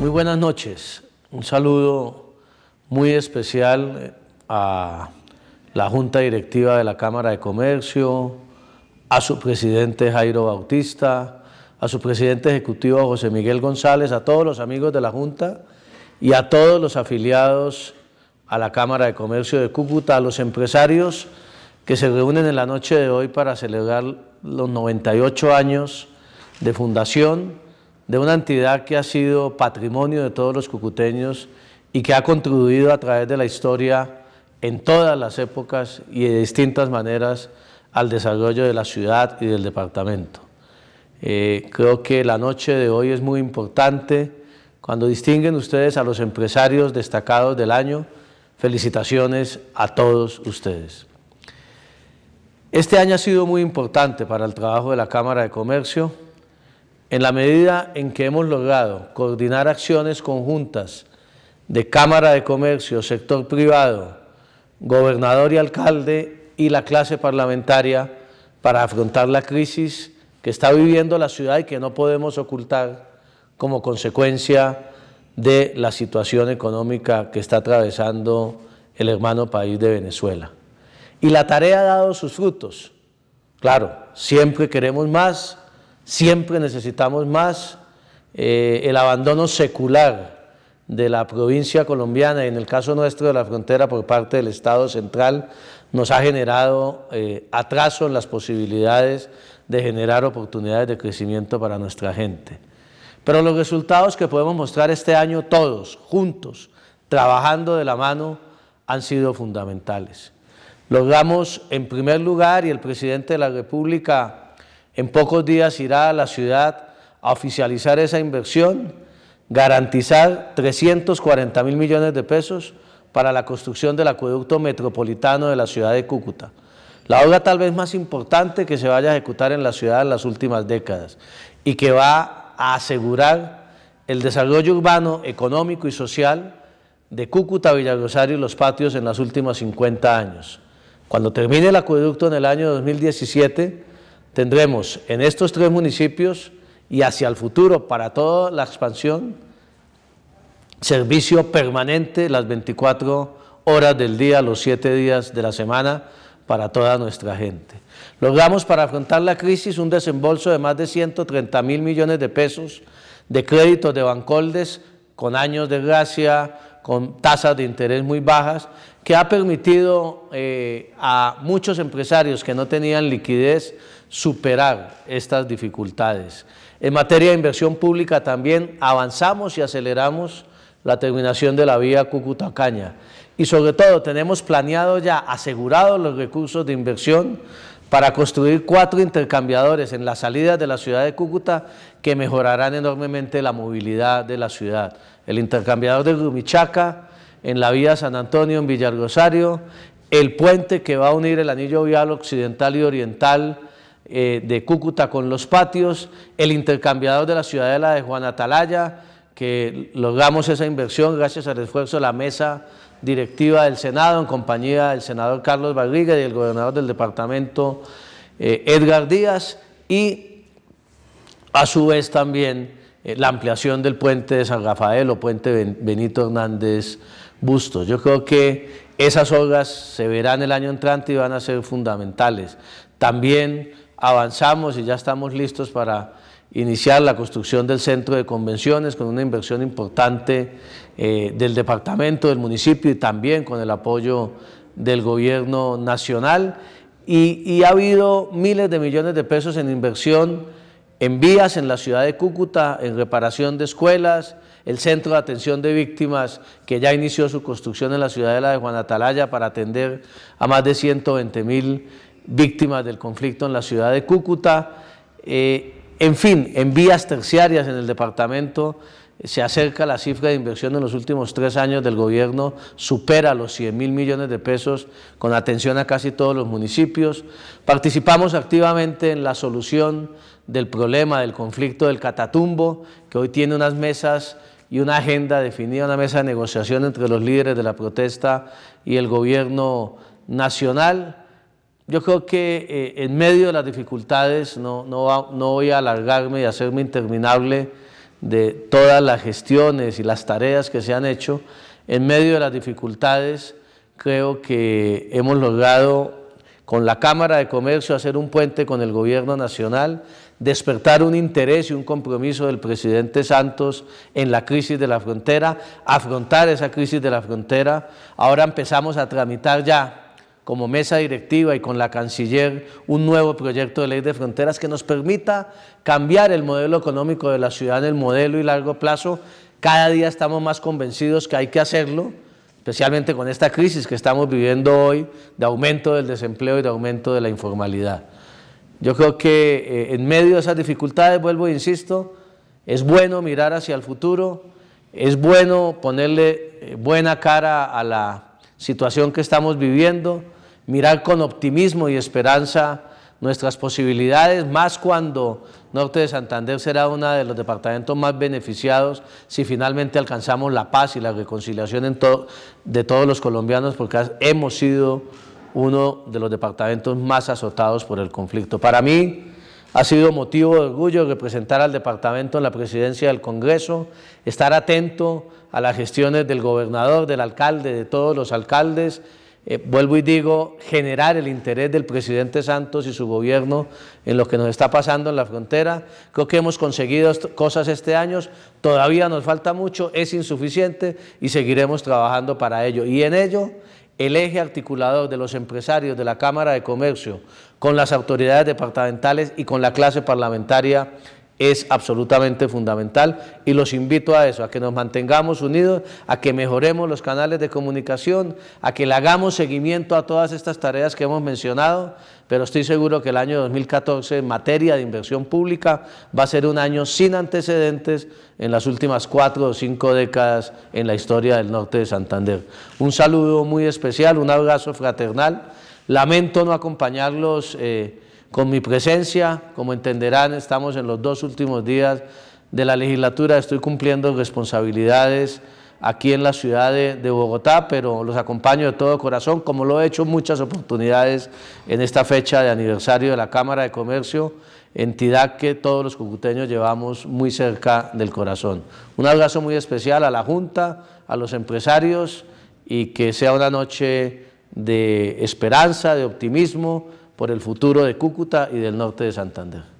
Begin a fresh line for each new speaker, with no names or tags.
Muy buenas noches. Un saludo muy especial eh, a la Junta Directiva de la Cámara de Comercio, a su presidente Jairo Bautista, a su presidente ejecutivo José Miguel González, a todos los amigos de la Junta y a todos los afiliados a la Cámara de Comercio de Cúcuta, a los empresarios que se reúnen en la noche de hoy para celebrar los 98 años de fundación de una entidad que ha sido patrimonio de todos los cucuteños y que ha contribuido a través de la historia en todas las épocas y de distintas maneras al desarrollo de la ciudad y del departamento. Eh, creo que la noche de hoy es muy importante. Cuando distinguen ustedes a los empresarios destacados del año, felicitaciones a todos ustedes. Este año ha sido muy importante para el trabajo de la Cámara de Comercio en la medida en que hemos logrado coordinar acciones conjuntas de Cámara de Comercio, sector privado, gobernador y alcalde y la clase parlamentaria para afrontar la crisis que está viviendo la ciudad y que no podemos ocultar como consecuencia de la situación económica que está atravesando el hermano país de Venezuela. Y la tarea ha dado sus frutos. Claro, siempre queremos más, Siempre necesitamos más. Eh, el abandono secular de la provincia colombiana y en el caso nuestro de la frontera por parte del Estado central nos ha generado eh, atraso en las posibilidades de generar oportunidades de crecimiento para nuestra gente. Pero los resultados que podemos mostrar este año todos, juntos, trabajando de la mano, han sido fundamentales. Logramos, en primer lugar, y el presidente de la República en pocos días irá a la ciudad a oficializar esa inversión, garantizar 340 mil millones de pesos para la construcción del acueducto metropolitano de la ciudad de Cúcuta. La obra tal vez más importante que se vaya a ejecutar en la ciudad en las últimas décadas y que va a asegurar el desarrollo urbano, económico y social de Cúcuta, Villagrosario y Los Patios en las últimas 50 años. Cuando termine el acueducto en el año 2017, tendremos en estos tres municipios y hacia el futuro para toda la expansión servicio permanente las 24 horas del día, los 7 días de la semana para toda nuestra gente. Logramos para afrontar la crisis un desembolso de más de 130 mil millones de pesos de créditos de Bancoldes con años de gracia, con tasas de interés muy bajas, que ha permitido eh, a muchos empresarios que no tenían liquidez superar estas dificultades. En materia de inversión pública también avanzamos y aceleramos la terminación de la vía Cúcuta-Caña. Y sobre todo tenemos planeado ya, asegurados los recursos de inversión para construir cuatro intercambiadores en las salidas de la ciudad de Cúcuta que mejorarán enormemente la movilidad de la ciudad. El intercambiador de Rumichaca, en la vía San Antonio, en Villarrosario, el puente que va a unir el anillo vial occidental y oriental eh, de Cúcuta con los patios, el intercambiador de la ciudadela de Juan Atalaya, que logramos esa inversión gracias al esfuerzo de la mesa directiva del Senado en compañía del senador Carlos Barriga y el gobernador del departamento eh, Edgar Díaz y a su vez también eh, la ampliación del puente de San Rafael o puente Benito Hernández Bustos. Yo creo que esas obras se verán el año entrante y van a ser fundamentales. También avanzamos y ya estamos listos para iniciar la construcción del centro de convenciones con una inversión importante eh, del departamento, del municipio y también con el apoyo del gobierno nacional. Y, ha habido miles de millones de pesos en inversión en vías en la ciudad de Cúcuta, en reparación de escuelas, el centro de atención de víctimas que ya inició su construcción en la ciudad de la Juan Atalaya para atender a más de 120 mil víctimas del conflicto en la ciudad de Cúcuta. Eh, en fin, en vías terciarias en el departamento eh, se acerca la cifra de inversión en los últimos tres años del gobierno, supera los 100 mil millones de pesos con atención a casi todos los municipios. Participamos activamente en la solución del problema del conflicto del Catatumbo, que hoy tiene unas mesas y una agenda definida, una mesa de negociación entre los líderes de la protesta y el gobierno nacional. Yo creo que eh, en medio de las dificultades, no, no, voy a alargarme y hacerme interminable de todas las gestiones y las tareas que se han hecho, en medio de las dificultades creo que hemos logrado con la Cámara de Comercio hacer un puente con el Gobierno Nacional, despertar un interés y un compromiso del presidente Santos en la crisis de la frontera, afrontar esa crisis de la frontera. Ahora empezamos a tramitar ya como mesa directiva y con la canciller un nuevo proyecto de ley de fronteras que nos permita cambiar el modelo económico de la ciudad en el modelo y largo plazo. Cada día estamos más convencidos que hay que hacerlo, especialmente con esta crisis que estamos viviendo hoy de aumento del desempleo y de aumento de la informalidad. Yo creo que eh, en medio de esas dificultades, vuelvo e insisto, es bueno mirar hacia el futuro, es bueno ponerle eh, buena cara a la situación que estamos viviendo, mirar con optimismo y esperanza nuestras posibilidades, más cuando Norte de Santander será uno de los departamentos más beneficiados si finalmente alcanzamos la paz y la reconciliación de todos los colombianos, porque hemos sido uno de los departamentos más azotados por el conflicto. Para mí ha sido motivo de orgullo representar al departamento en la presidencia del Congreso, estar atento a las gestiones del gobernador, del alcalde, de todos los alcaldes, eh, vuelvo y digo, generar el interés del presidente Santos y su gobierno en lo que nos está pasando en la frontera. Creo que hemos conseguido cosas este año, todavía nos falta mucho, es insuficiente y seguiremos trabajando para ello. Y en ello, el eje articulador de los empresarios de la Cámara de Comercio con las autoridades departamentales y con la clase parlamentaria es absolutamente fundamental y los invito a eso, a que nos mantengamos unidos, a que mejoremos los canales de comunicación, a que le hagamos seguimiento a todas estas tareas que hemos mencionado, pero estoy seguro que el año 2014 en materia de inversión pública va a ser un año sin antecedentes en las últimas cuatro o cinco décadas en la historia del norte de Santander. Un saludo muy especial, un abrazo fraternal. Lamento no acompañarlos. Eh, con mi presencia. Como entenderán, estamos en los dos últimos días de la legislatura. Estoy cumpliendo responsabilidades aquí en la ciudad de, Bogotá, pero los acompaño de todo corazón, como lo he hecho muchas oportunidades en esta fecha de aniversario de la Cámara de Comercio, entidad que todos los cucuteños llevamos muy cerca del corazón. Un abrazo muy especial a la Junta, a los empresarios y que sea una noche de esperanza, de optimismo por el futuro de Cúcuta y del norte de Santander.